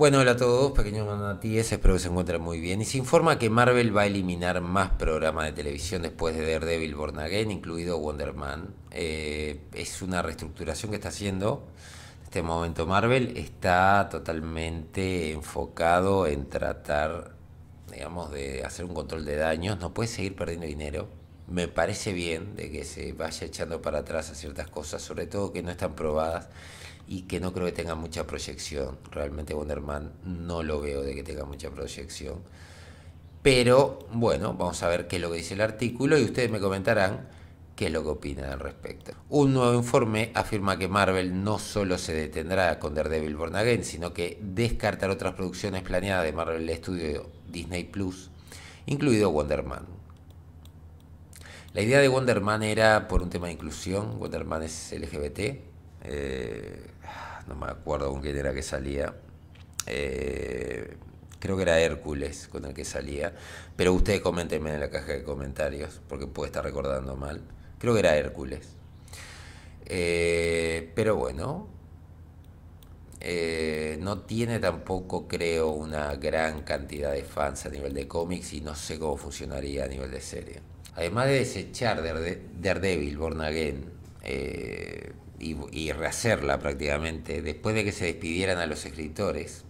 Bueno, hola a todos, pequeños manatíes, espero que se encuentren muy bien. Y se informa que Marvel va a eliminar más programas de televisión después de Daredevil Born Again, incluido Wonder Man. Eh, es una reestructuración que está haciendo en este momento Marvel. Está totalmente enfocado en tratar, digamos, de hacer un control de daños. No puede seguir perdiendo dinero. Me parece bien de que se vaya echando para atrás a ciertas cosas, sobre todo que no están probadas y que no creo que tenga mucha proyección. Realmente Wonderman no lo veo de que tenga mucha proyección. Pero bueno, vamos a ver qué es lo que dice el artículo y ustedes me comentarán qué es lo que opinan al respecto. Un nuevo informe afirma que Marvel no solo se detendrá con Daredevil Born Again, sino que descartará otras producciones planeadas de Marvel Studio Disney Plus, incluido Wonder Man. La idea de Wonder Man era por un tema de inclusión, Wonder Man es LGBT, eh, no me acuerdo con quién era que salía, eh, creo que era Hércules con el que salía, pero ustedes comentenme en la caja de comentarios, porque puede estar recordando mal, creo que era Hércules. Eh, pero bueno, no tiene tampoco, creo, una gran cantidad de fans a nivel de cómics y no sé cómo funcionaría a nivel de serie. Además de desechar Daredevil, Born Again, y, rehacerla prácticamente, después de que se despidieran a los escritores.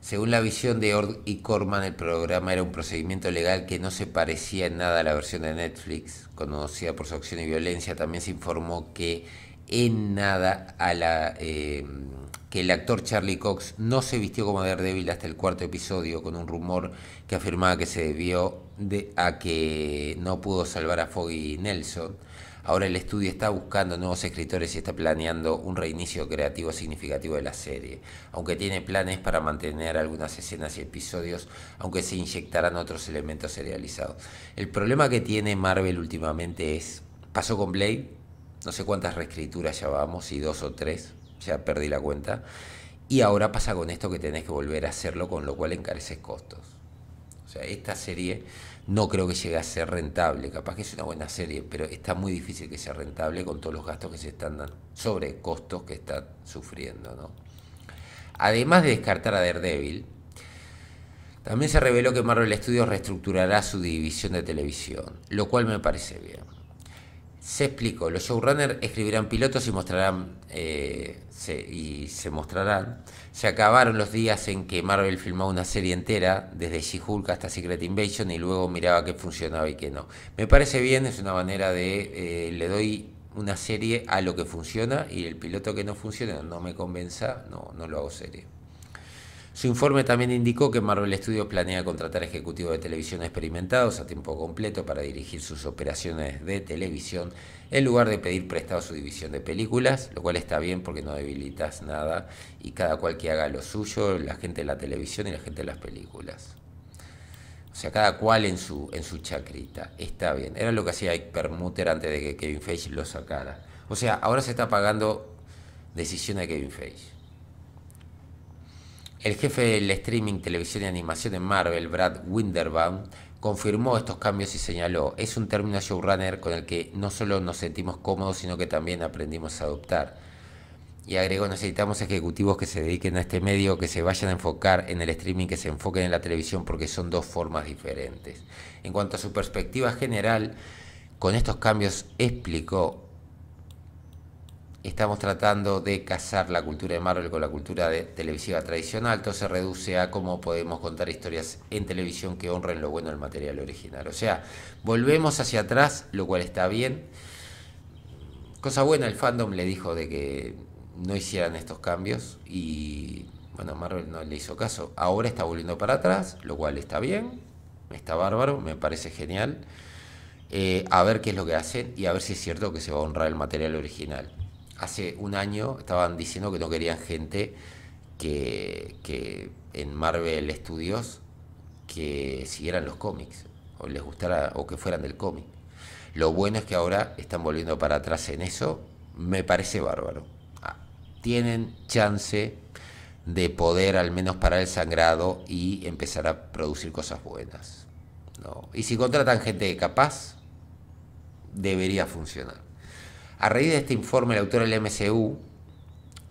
Según la visión de Ord y Corman, el programa era un procedimiento legal que no se parecía en nada a la versión de Netflix, conocida por su acción y violencia. También se informó que en nada a la eh, que el actor Charlie Cox no se vistió como Daredevil hasta el cuarto episodio, con un rumor que afirmaba que se debió de, a que no pudo salvar a Foggy Nelson. Ahora el estudio está buscando nuevos escritores y está planeando un reinicio creativo significativo de la serie, aunque tiene planes para mantener algunas escenas y episodios, aunque se inyectarán otros elementos serializados. El problema que tiene Marvel últimamente es, pasó con Blade, no sé cuántas reescrituras ya vamos, si dos o tres, ya perdí la cuenta, y ahora pasa con esto que tenés que volver a hacerlo, con lo cual encareces costos. O sea, esta serie no creo que llegue a ser rentable, capaz que es una buena serie, pero está muy difícil que sea rentable con todos los gastos que se están dando, sobre costos que está sufriendo. Además de descartar a Daredevil, también se reveló que Marvel Studios reestructurará su división de televisión, lo cual me parece bien. Se explicó, los showrunners escribirán pilotos y mostrarán eh, se, y se mostrarán. Se acabaron los días en que Marvel filmó una serie entera, desde She-Hulk hasta Secret Invasion, y luego miraba qué funcionaba y qué no. Me parece bien, es una manera de eh, le doy una serie a lo que funciona y el piloto que no funciona no me convenza, no, no lo hago serie. Su informe también indicó que Marvel Studios planea contratar ejecutivos de televisión experimentados a tiempo completo para dirigir sus operaciones de televisión en lugar de pedir prestado su división de películas, lo cual está bien porque no debilitas nada y cada cual que haga lo suyo, la gente de la televisión y la gente de las películas. O sea, cada cual en su, en su chacrita. Está bien. Era lo que hacía Permuter antes de que Kevin Feige lo sacara. O sea, ahora se está pagando decisión de Kevin Feige. El jefe del streaming, televisión y animación en Marvel, Brad Winderbaum, confirmó estos cambios y señaló, es un término showrunner con el que no solo nos sentimos cómodos, sino que también aprendimos a adoptar. Y agregó, necesitamos ejecutivos que se dediquen a este medio, que se vayan a enfocar en el streaming, que se enfoquen en la televisión, porque son dos formas diferentes. En cuanto a su perspectiva general, con estos cambios explicó, estamos tratando de casar la cultura de Marvel con la cultura televisiva tradicional, todo se reduce a cómo podemos contar historias en televisión que honren lo bueno del material original. O sea, volvemos hacia atrás, lo cual está bien. Cosa buena, el fandom le dijo de que no hicieran estos cambios y bueno, Marvel no le hizo caso. Ahora está volviendo para atrás, lo cual está bien, está bárbaro, me parece genial. Eh, a ver qué es lo que hacen y a ver si es cierto que se va a honrar el material original hace un año estaban diciendo que no querían gente que, en Marvel Studios que siguieran los cómics o les gustara o que fueran del cómic. Lo bueno es que ahora están volviendo para atrás en eso. Me parece bárbaro. Ah, tienen chance de poder al menos parar el sangrado y empezar a producir cosas buenas. ¿no? Y si contratan gente capaz, debería funcionar. A raíz de este informe, el autor del MCU,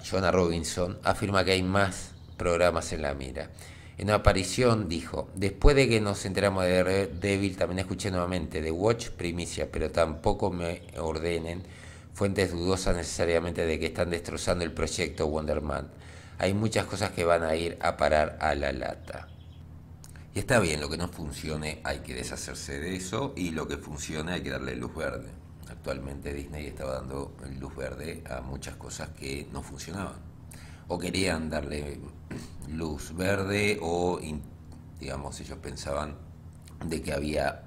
Jonah Robinson, afirma que hay más programas en la mira. En una aparición dijo, después de que nos enteramos de Devil, también escuché nuevamente de Watch Primicia, pero tampoco me ordenen fuentes dudosas necesariamente de que están destrozando el proyecto Wonderman. Hay muchas cosas que van a ir a parar a la lata. Y está bien, lo que no funcione hay que deshacerse de eso y lo que funcione hay que darle luz verde. Actualmente Disney estaba dando luz verde a muchas cosas que no funcionaban o querían darle luz verde o digamos ellos pensaban de que había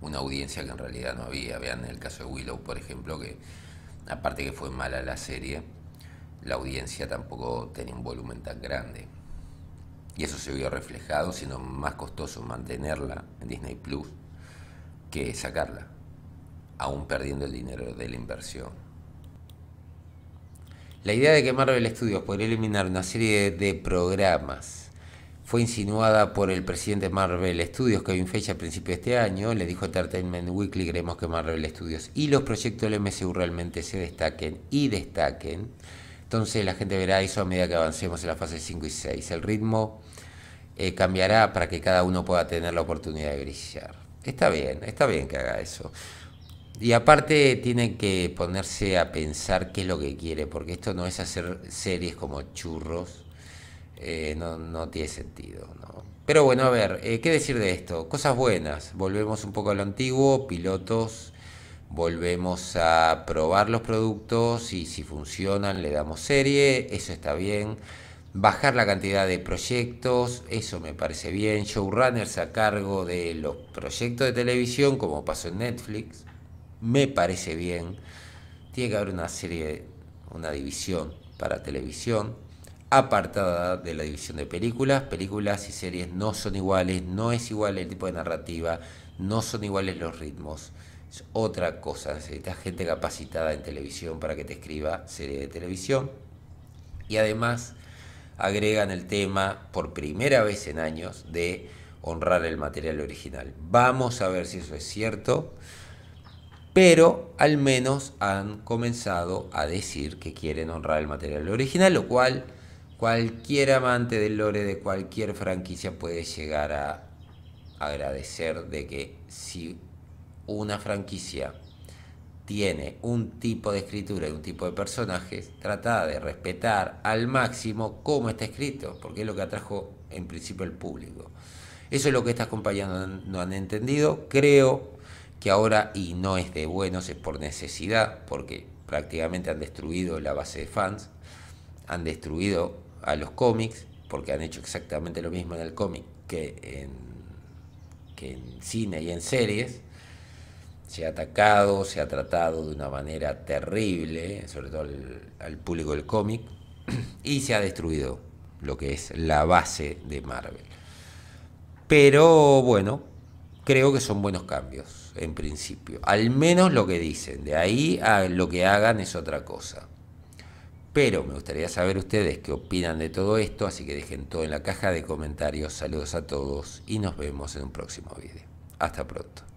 una audiencia que en realidad no había. Vean el caso de Willow, por ejemplo, que aparte que fue mala la serie, la audiencia tampoco tenía un volumen tan grande. Y eso se vio reflejado, sino más costoso mantenerla en Disney Plus que sacarla aún perdiendo el dinero de la inversión. La idea de que Marvel Studios podría eliminar una serie de programas fue insinuada por el presidente de Marvel Studios, Kevin Feige, a principios de este año. Le dijo a Entertainment Weekly, queremos que Marvel Studios y los proyectos del MCU realmente se destaquen y destaquen. Entonces la gente verá eso a medida que avancemos en la fase 5 y 6. El ritmo eh, cambiará para que cada uno pueda tener la oportunidad de brillar. Está bien, está bien que haga eso. Y aparte tiene que ponerse a pensar qué es lo que quiere, porque esto no es hacer series como churros, eh, no, tiene sentido. Pero bueno, a ver, eh, ¿qué decir de esto? Cosas buenas, volvemos un poco a lo antiguo, pilotos, volvemos a probar los productos y si funcionan le damos serie, eso está bien. Bajar la cantidad de proyectos, eso me parece bien. Showrunners a cargo de los proyectos de televisión, como pasó en Netflix me parece bien. Tiene que haber una serie, una división para televisión, apartada de la división de películas. Películas y series no son iguales, no es igual el tipo de narrativa, no son iguales los ritmos. Es otra cosa, necesitas gente capacitada en televisión para que te escriba serie de televisión. Y además agregan el tema, por primera vez en años, de honrar el material original. Vamos a ver si eso es cierto pero al menos han comenzado a decir que quieren honrar el material original, lo cual cualquier amante del lore de cualquier franquicia puede llegar a agradecer de que si una franquicia tiene un tipo de escritura y un tipo de personajes, trata de respetar al máximo cómo está escrito, porque es lo que atrajo en principio el público. Eso es lo que estas compañías no han, no han entendido. Creo que ahora, y no es de buenos, es por necesidad, porque prácticamente han destruido la base de fans, han destruido a los cómics, porque han hecho exactamente lo mismo en el cómic que en, que en cine y en series. Se ha atacado, se ha tratado de una manera terrible, sobre todo al, al público del cómic, y se ha destruido lo que es la base de Marvel. Pero bueno, creo que son buenos cambios, en principio. Al menos lo que dicen, de ahí a lo que hagan es otra cosa. Pero me gustaría saber ustedes qué opinan de todo esto, así que dejen todo en la caja de comentarios. Saludos a todos y nos vemos en un próximo video. Hasta pronto.